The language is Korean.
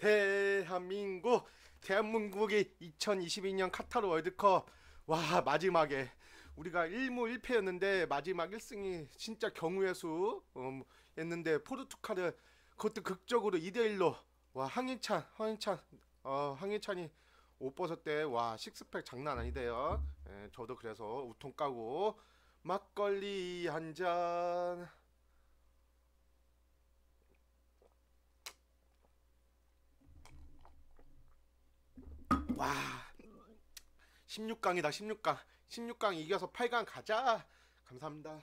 대한민국 대한민국이 2022년 카타르 월드컵 와 마지막에 우리가 1무 1패였는데 마지막 1승이 진짜 경우의 수 음, 했는데 포르투갈을 그것도 극적으로 2대 1로 와 황인찬 황인찬 어 황인찬이 옷 벗었대 와 식스팩 장난 아니대요 예, 저도 그래서 우통 까고 막걸리 한잔 와 16강이다 16강 16강 이겨서 8강 가자 감사합니다